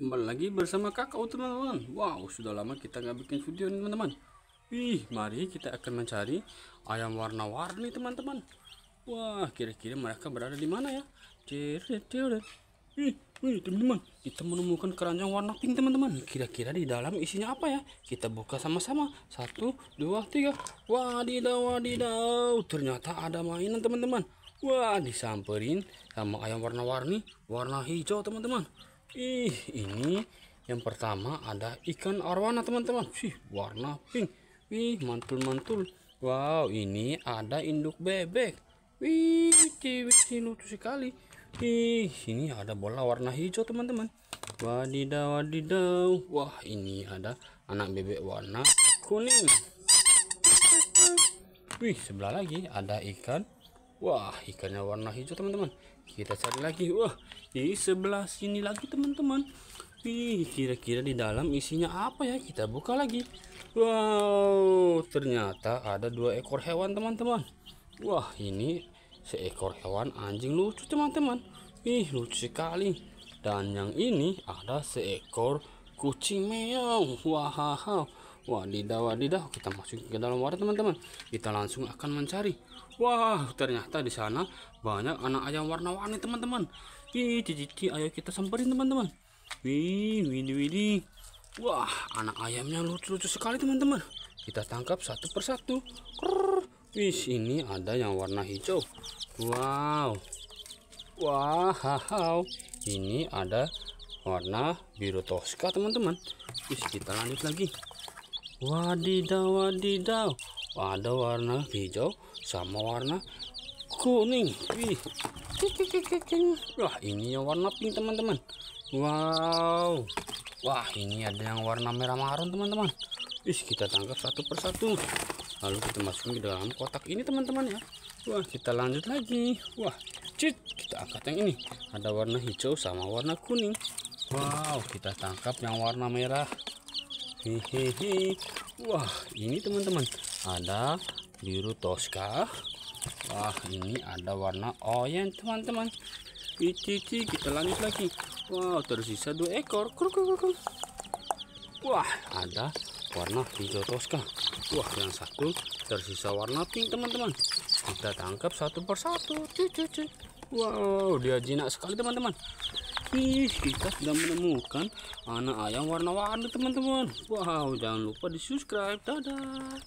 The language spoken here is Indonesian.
kembali lagi bersama kakak teman-teman Wow sudah lama kita nggak bikin video nih teman-teman Wih mari kita akan mencari ayam warna-warni teman-teman Wah kira-kira mereka berada di mana ya Ceret ceret Wih wih teman-teman kita menemukan keranjang warna pink teman-teman Kira-kira di dalam isinya apa ya Kita buka sama-sama Satu dua tiga Wadidaw wadidaw Ternyata ada mainan teman-teman Wah disamperin sama ayam warna-warni Warna hijau teman-teman Ih, ini yang pertama ada ikan arwana, teman-teman. Sih, warna pink. Wih, mantul-mantul. Wow, ini ada induk bebek. Wih, cewek cewek lucu sekali. Ih, ini ada bola warna hijau, teman-teman. Wadidaw, wadidaw. Wah, ini ada anak bebek warna kuning. Wih, sebelah lagi ada ikan Wah, ikannya warna hijau, teman-teman. Kita cari lagi. Wah, di sebelah sini lagi, teman-teman. Ih kira-kira di dalam isinya apa ya? Kita buka lagi. Wow, ternyata ada dua ekor hewan, teman-teman. Wah, ini seekor hewan anjing lucu, teman-teman. Ih, lucu sekali. Dan yang ini ada seekor kucing meong. Wah, wow wadidaw wadidaw kita masuk ke dalam wadah teman-teman kita langsung akan mencari wah ternyata di sana banyak anak ayam warna-warni teman-teman wih cici ayo kita samperin teman-teman wih widi widi wah anak ayamnya lucu-lucu sekali teman-teman kita tangkap satu persatu wih ini ada yang warna hijau wow Wah wow ini ada warna biru toska teman-teman wih kita lanjut lagi Wadidaw, wadidaw. Ada warna hijau sama warna kuning. Wih. Wah, ini yang warna pink, teman-teman. Wow. Wah, ini ada yang warna merah marun, teman-teman. Wih, kita tangkap satu persatu. Lalu kita masukin ke dalam kotak ini, teman-teman ya. Wah, kita lanjut lagi. Wah, cut. Kita angkat yang ini. Ada warna hijau sama warna kuning. Wow, kita tangkap yang warna merah. Hehehe. Wah, ini teman-teman ada biru toska. Wah, ini ada warna oyen teman-teman. Cici, kita lanjut lagi. Wow, tersisa dua ekor. Kruk, kruk, kruk. Wah, ada warna hijau toska. Wah, yang satu tersisa warna pink teman-teman. Kita tangkap satu persatu. Cucu, cucu. Wow, dia jinak sekali teman-teman. Ih, kita sudah menemukan anak ayam warna-warni teman-teman. Wow, jangan lupa di subscribe. Dadah.